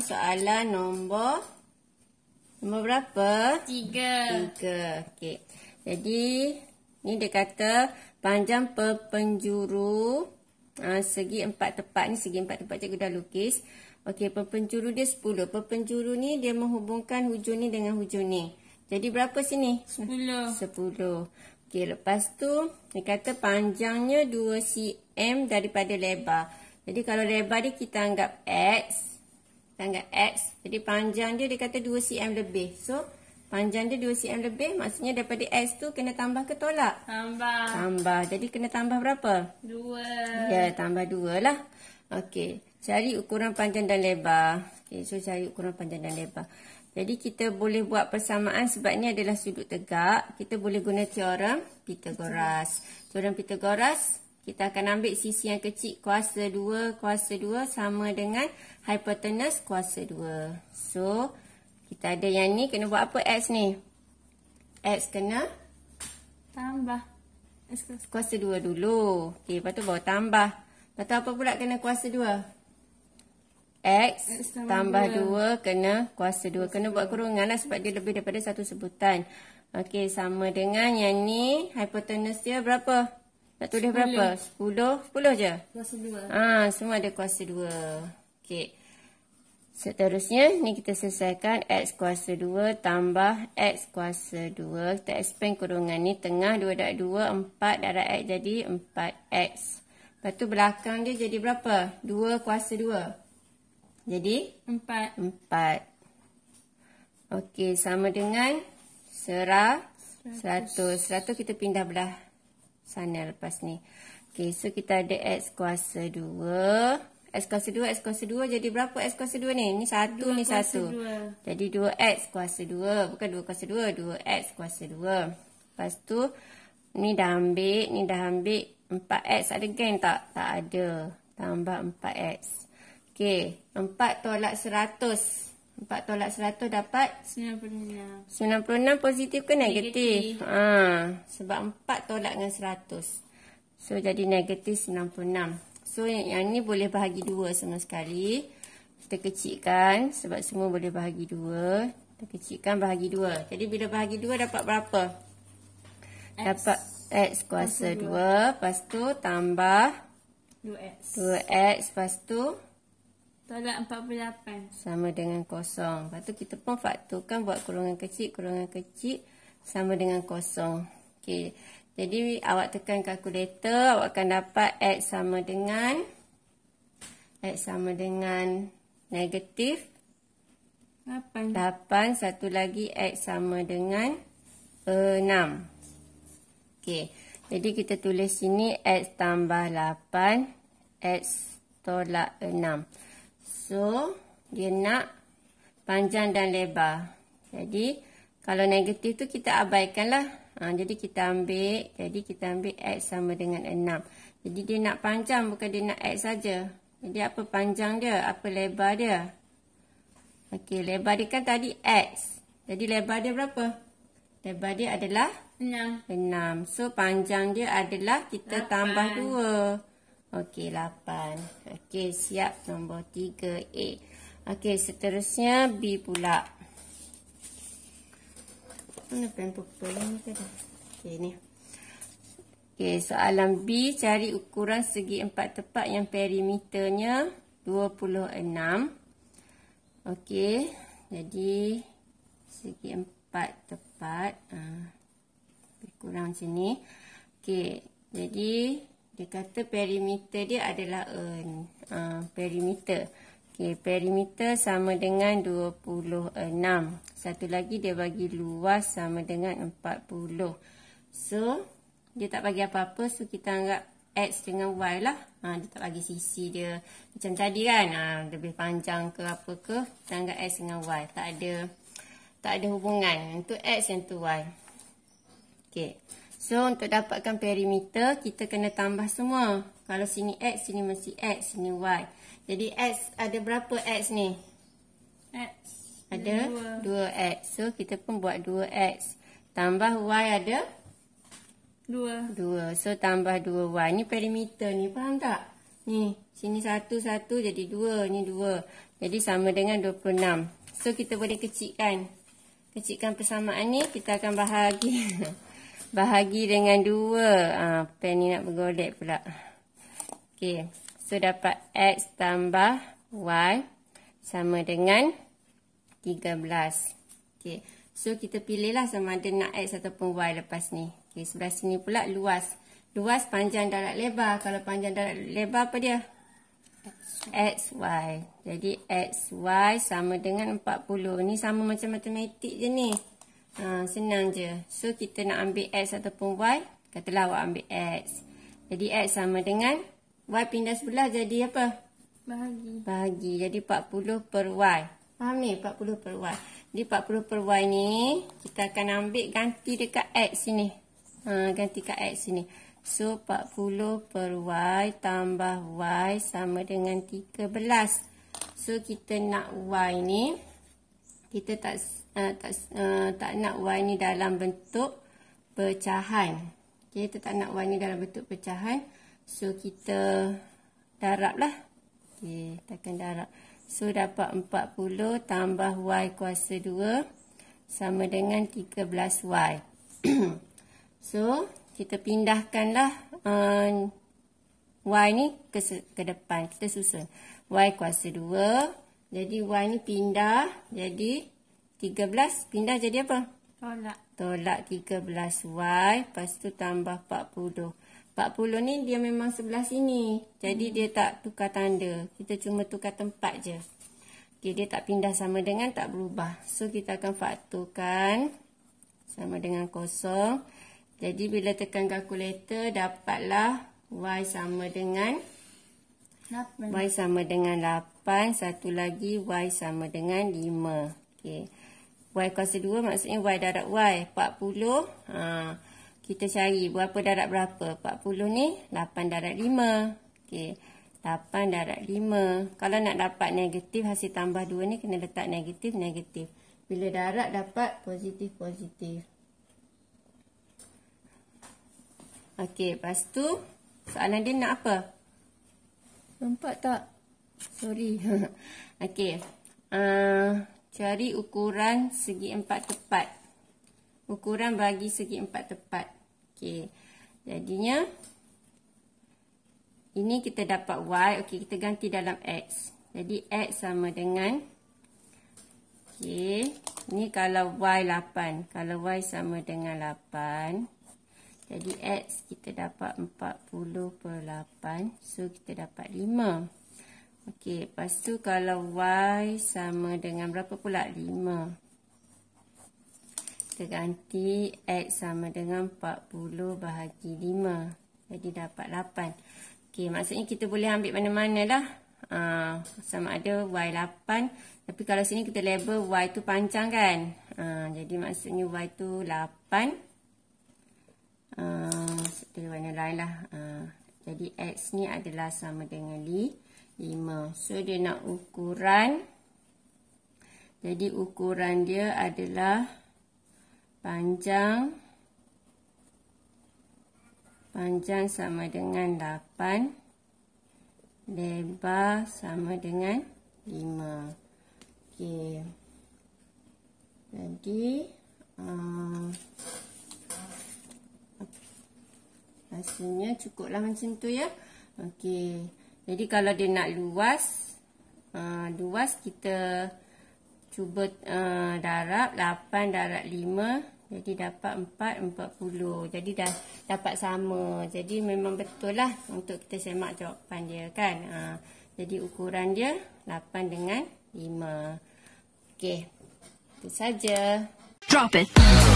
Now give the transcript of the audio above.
sekarang soalan nombor nombor berapa? Tiga. Tiga. Okey. Jadi, ni dia kata panjang perpenjuru uh, segi empat tepat. Ni segi empat tepat cikgu dah lukis. Okey, perpenjuru dia sepuluh. Perpenjuru ni dia menghubungkan hujung ni dengan hujung ni. Jadi, berapa sini? Sepuluh. Sepuluh. Okey, lepas tu dia kata panjangnya dua cm daripada lebar. Jadi, kalau lebar ni kita anggap X tangga X. Jadi panjang dia dia kata 2 cm lebih. So panjang dia 2 cm lebih maksudnya daripada X tu kena tambah ke tolak? Tambah. Tambah. Jadi kena tambah berapa? 2. Ya, tambah 2 lah. Okey. Cari ukuran panjang dan lebar. Okay, so cari ukuran panjang dan lebar. Jadi kita boleh buat persamaan sebab ni adalah sudut tegak. Kita boleh guna teorem Pythagoras. Teorem Pythagoras. Kita akan ambil sisi yang kecil kuasa 2 kuasa 2 sama dengan hypotenuse kuasa 2. So, kita ada yang ni kena buat apa X ni? X kena tambah kuasa 2 dulu. Okey, lepas tu baru tambah. Lepas tu apa pula kena kuasa 2? X, X tambah 2. 2 kena kuasa 2. Kena buat kurungan lah sebab dia lebih daripada satu sebutan. Okey, sama dengan yang ni hypotenuse dia Berapa? tulis 10. berapa? Sepuluh, 10 je? Kuasa dua. Ah, ha, semua ada kuasa dua. Okey. Seterusnya, ni kita selesaikan X kuasa dua tambah X kuasa dua. Kita expand kurungan ni. Tengah dua darat dua empat darat X jadi empat x Lepas tu belakang dia jadi berapa? Dua kuasa dua. Jadi? empat empat. Okey, sama dengan serah 100. 100. 100 kita pindah belah sana lepas ni. Okey, so kita ada x kuasa 2. x kuasa 2, x kuasa 2 jadi berapa x kuasa 2 ni? Ni 1, ni 1. Jadi 2x kuasa 2. Bukan 2 kuasa 2, 2x kuasa 2. Lepas tu, ni dah ambil, ni dah ambil 4x. Ada gain tak? Tak ada. Tambah 4x. Okey, 4 tolak 100. 4 tolak 100 dapat 96 96 positif ke negatif, negatif. Ha. Sebab 4 tolak dengan 100 So jadi negatif 96 So yang, yang ni boleh bahagi 2 sama sekali Kita kecilkan Sebab semua boleh bahagi 2 Kita kecilkan bahagi 2 Jadi bila bahagi 2 dapat berapa X. Dapat X kuasa 2. 2 Lepas tu tambah 2X 2X Lepas tu Tolak 48. Sama dengan kosong. Lepas tu kita pun faktorkan buat kurungan kecil, kurungan kecil sama dengan kosong. Okay, Jadi awak tekan kalkulator, awak akan dapat X sama dengan X sama dengan negatif 8. 8. Satu lagi X sama dengan 6. Okay, Jadi kita tulis sini X tambah 8, X tolak 6. 6. So, dia nak panjang dan lebar. Jadi, kalau negatif tu kita abaikanlah. Ha, jadi, kita ambil. Jadi, kita ambil X sama dengan 6. Jadi, dia nak panjang bukan dia nak X saja. Jadi, apa panjang dia? Apa lebar dia? Okey, lebar dia kan tadi X. Jadi, lebar dia berapa? Lebar dia adalah? 6. 6. So, panjang dia adalah kita 8. tambah 2. 2. Okey, lapan. Okey, siap nombor tiga A. Okey, seterusnya B pula. Mana pen purple ni ke dah? Okey, ni. Okey, soalan B. Cari ukuran segi empat tepat yang perimeternya 26. Okey, jadi segi empat tepat. Uh, lebih kurang macam ni. Okey, jadi... Dia kata perimeter dia adalah earn. Uh, perimeter. Okay, perimeter sama dengan 26. Satu lagi dia bagi luas sama dengan 40. So, dia tak bagi apa-apa. So, kita anggap X dengan Y lah. Ha, dia tak bagi sisi dia. Macam tadi kan. Ha, lebih panjang ke apa ke. Kita anggap X dengan Y. Tak ada tak ada hubungan. untuk X dan itu Y. Okay. So untuk dapatkan perimeter kita kena tambah semua. Kalau sini x, sini mesti x, sini y. Jadi x ada berapa x ni? X ada 2. x So kita pun buat 2x. Tambah y ada 2. 2. So tambah 2y. Ni perimeter ni faham tak? Ni sini 1 1 jadi 2, ni 2. Jadi sama dengan 26. So kita boleh kecilkan. Kecilkan persamaan ni kita akan bahagi. bahagi dengan dua. ha, pen ni nak bergolek pula Okey. so dapat x tambah y sama dengan 13 Okey. so kita pilih lah sama ada nak x ataupun y lepas ni Okey. sebelah sini pula luas luas panjang darat lebar kalau panjang darat lebar apa dia X Y. jadi X Y sama dengan 40 ni sama macam matematik je ni Ha, senang je. So, kita nak ambil X ataupun Y. Katalah awak ambil X. Jadi, X sama dengan Y pindah sebelah jadi apa? Bahagi. Bahagi. Jadi, 40 per Y. Faham ni? 40 per Y. Jadi, 40 per Y ni, kita akan ambil ganti dekat X sini. Ha, ganti dekat X sini. So, 40 per Y tambah Y sama dengan 13. So, kita nak Y ni kita tak uh, tak uh, tak nak warna dalam bentuk pecahan. Okey, kita tak nak warna dalam bentuk pecahan. So kita daraplah. Okey, kita akan darab. So dapat 40 tambah y kuasa 2 sama dengan 13y. so kita pindahkanlah uh, eh, y ni ke ke depan. Kita susun y kuasa 2 jadi Y ni pindah jadi 13. Pindah jadi apa? Tolak. Tolak 13 Y. Lepas tu tambah 40. 40 ni dia memang sebelah sini. Jadi hmm. dia tak tukar tanda. Kita cuma tukar tempat je. Okay, dia tak pindah sama dengan tak berubah. So kita akan faktorkan sama dengan kosong. Jadi bila tekan kalkulator dapatlah Y sama dengan 0. 8. Y sama dengan 8. Satu lagi Y sama dengan 5. Okey. Y kuasa 2 maksudnya Y darab Y. 40. Ha. Kita cari berapa darab berapa. 40 ni 8 darab 5. Okey. 8 darab 5. Kalau nak dapat negatif hasil tambah 2 ni kena letak negatif negatif. Bila darab dapat positif positif. Okey, lepas tu soalan dia nak apa? Nampak tak? Sorry. Okey. Uh, cari ukuran segi empat tepat. Ukuran bagi segi empat tepat. Okey. Jadinya. Ini kita dapat Y. Okey. Kita ganti dalam X. Jadi X sama dengan. Okey. Ini kalau Y 8. Kalau Y sama dengan 8. 8. Jadi X kita dapat 40 per 8. So kita dapat 5. Okey. Lepas tu kalau Y sama dengan berapa pula? 5. Kita ganti X sama dengan 40 bahagi 5. Jadi dapat 8. Okey. Maksudnya kita boleh ambil mana-mana lah. Uh, ah, sama ada Y 8. Tapi kalau sini kita label Y tu panjang kan. Uh, jadi maksudnya Y tu 8. 8. Uh, warna lain lah. Uh, jadi X ni adalah sama dengan li, 5. So dia nak ukuran. Jadi ukuran dia adalah panjang. Panjang sama dengan 8. Lebar sama dengan 5. Okay. Jadi. Uh, rasanya cukuplah macam tu ya. Okey. Jadi kalau dia nak luas uh, luas kita cuba uh, darab 8 darab 5 jadi dapat 4 40. Jadi dah dapat sama. Jadi memang betul lah untuk kita semak jawapan dia kan. Uh, jadi ukuran dia 8 dengan 5. Okey. Itu saja. Drop it.